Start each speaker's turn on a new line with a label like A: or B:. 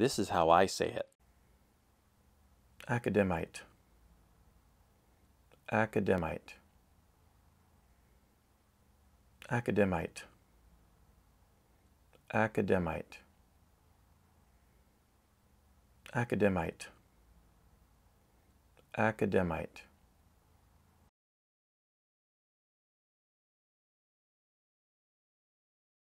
A: This is how I say it.
B: Academite. Academite. Academite. Academite. Academite. Academite.